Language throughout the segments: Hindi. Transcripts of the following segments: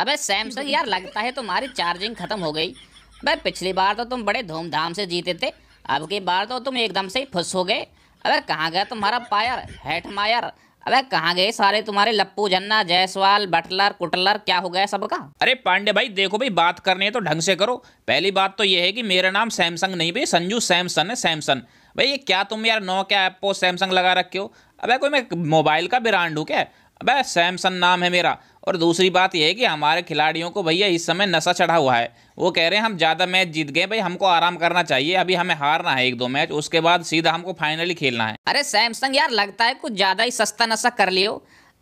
अबे सैमसंग यार लगता है तुम्हारी चार्जिंग खत्म हो गई अबे पिछली बार तो तुम बड़े धूमधाम से जीते थे अब की बार तो तुम एकदम से ही फुस हो गए अबे कहाँ गया तुम्हारा पायर हेठ मायर अबे कहाँ गए सारे तुम्हारे लप्पू जन्ना जयसवाल बटलर कुटलर क्या हो गया सबका अरे पांडे भाई देखो भाई बात करनी है तो ढंग से करो पहली बात तो ये है कि मेरा नाम सैमसंग नहीं भाई संजू सैमसन है सैमसन भाई ये क्या तुम यार नो क्या ऐप सैमसंग लगा रखे हो अबे कोई मैं मोबाइल का ब्रांड हूँ क्या अब सैमसन नाम है मेरा और दूसरी बात यह है कि हमारे खिलाड़ियों को भैया इस समय नशा चढ़ा हुआ है वो कह रहे हैं हम ज़्यादा मैच जीत गए भाई हमको आराम करना चाहिए अभी हमें हारना है एक दो मैच उसके बाद सीधा हमको फाइनली खेलना है अरे सैमसंग यार लगता है कुछ ज़्यादा ही सस्ता नशा कर लियो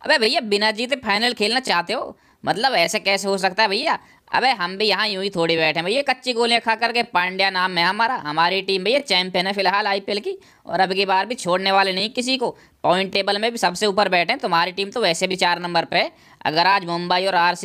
अबे भैया बिना जीते फाइनल खेलना चाहते हो मतलब ऐसे कैसे हो सकता है भैया अबे हम भी यहाँ यूं ही थोड़ी बैठे हैं भैया कच्ची गोलियाँ खा करके पांड्या नाम है हमारा हमारी टीम भैया चैंपियन है फिलहाल आईपीएल की और अब की बार भी छोड़ने वाले नहीं किसी को पॉइंट टेबल में भी सबसे ऊपर बैठे हैं तुम्हारी टीम तो वैसे भी चार नंबर पे है अगर आज मुंबई और आर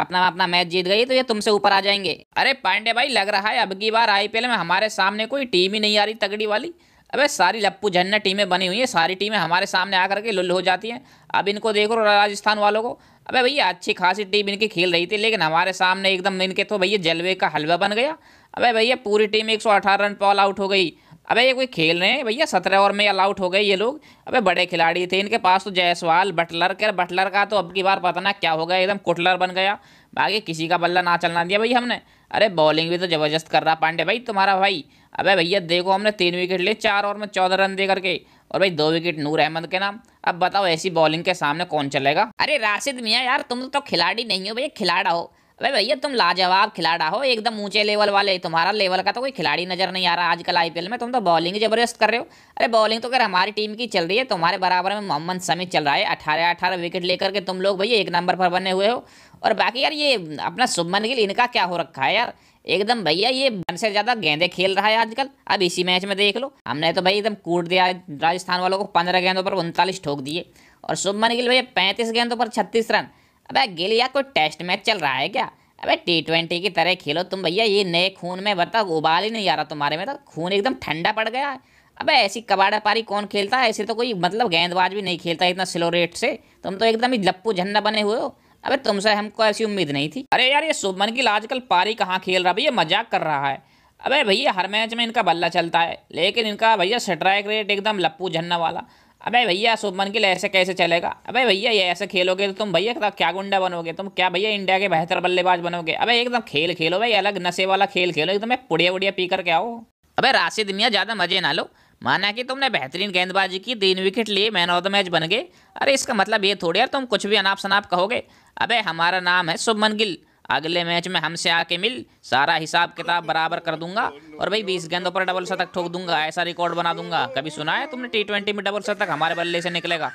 अपना अपना मैच जीत गई तो ये तुमसे ऊपर आ जाएंगे अरे पांडे भाई लग रहा है अब की बार आई में हमारे सामने कोई टीम ही नहीं आ रही तगड़ी वाली अबे सारी लप्पू झन्ना टीमें बनी हुई हैं सारी टीमें हमारे सामने आकर के लुल हो जाती हैं अब इनको देखो राजस्थान वालों को अबे भैया अच्छी खासी टीम इनकी खेल रही थी लेकिन हमारे सामने एकदम इनके तो भैया जलवे का हलवा बन गया अबे भैया पूरी टीम अठारह रन पर ऑल आउट हो गई अबे ये कोई खेल रहे हैं भैया सत्रह ओवर में ऑल आउट हो गए ये लोग अबे बड़े खिलाड़ी थे इनके पास तो जयसवाल बटलर के बटलर का तो अब की बार पता ना क्या हो गया एकदम कुटलर बन गया बाकी किसी का बल्ला ना चलना दिया भाई हमने अरे बॉलिंग भी तो ज़बरदस्त कर रहा पांडे भाई तुम्हारा भाई अबे भैया देखो हमने तीन विकेट लिए चार ओवर में चौदह रन दे करके और भाई दो विकेट नूर अहमद के नाम अब बताओ ऐसी बॉलिंग के सामने कौन चलेगा अरे राशिद मियाँ यार तुम तो खिलाड़ी नहीं हो भैया खिलाड़ा हो अरे भैया तुम लाजवाब खिलाड़ा हो एकदम ऊंचे लेवल वाले तुम्हारा लेवल का तो कोई खिलाड़ी नजर नहीं आ रहा आजकल आईपीएल में तुम तो बॉलिंग जबरदस्त कर रहे हो अरे बॉलिंग तो अगर हमारी टीम की चल रही है तुम्हारे बराबर में मोहम्मद समी चल रहा है अठारह अठारह विकेट लेकर के तुम लोग भैया एक नंबर पर बने हुए हो और बाकी यार ये अपना शुभमन गिल इनका क्या हो रखा है यार एकदम भैया ये मन से ज़्यादा गेंदे खेल रहा है आजकल अब इसी मैच में देख लो हमने तो भाई एकदम कूट दिया राजस्थान वालों को पंद्रह गेंदों पर उनतालीस ठोक दिए और शुभमन गिल भैया पैंतीस गेंदों पर छत्तीस रन अबे गिल या कोई टेस्ट मैच चल रहा है क्या अबे टी ट्वेंटी की तरह खेलो तुम भैया ये नए खून में बता उबाल ही नहीं आ रहा तुम्हारे में तो खून एकदम ठंडा पड़ गया है अबे ऐसी कबाड़ा पारी कौन खेलता है ऐसे तो कोई मतलब गेंदबाज भी नहीं खेलता इतना स्लो रेट से तुम तो एकदम ही लप्पू झंडा बने हुए हो अबे तुमसे हमको ऐसी उम्मीद नहीं थी अरे यार ये शुभमन गिल आजकल पारी कहाँ खेल रहा है भैया मजाक कर रहा है अबे भैया हर मैच में इनका बल्ला चलता है लेकिन इनका भैया स्ट्राइक रेट एकदम लप्पू झन्ना वाला अबे भैया शुभमन गिल ऐसे कैसे चलेगा अबे भैया ये ऐसे खेलोगे तो तुम भैया क्या गुंडा बनोगे तुम क्या भैया इंडिया के बेहतर बल्लेबाज बनोगे अबे एकदम खेल खेलो भाई अलग नशे वाला खेल खेलो एकदम पुड़िया वुड़िया पी करके आओ अबे राशिद मियाँ ज़्यादा मजे ना लो माना कि तुमने बेहतरीन गेंदबाजी की तीन विकेट लिए मैन ऑफ द मैच बन गए अरे इसका मतलब ये थोड़ी यार तुम कुछ भी अनाप शनाप कहोगे अबे हमारा नाम है शुभमन गिल अगले मैच में हमसे आके मिल सारा हिसाब किताब बराबर कर दूंगा और भाई बीस गेंदों पर डबल शतक ठोक दूंगा ऐसा रिकॉर्ड बना दूंगा कभी सुना है तुमने टी ट्वेंटी में डबल शतक हमारे बल्ले से निकलेगा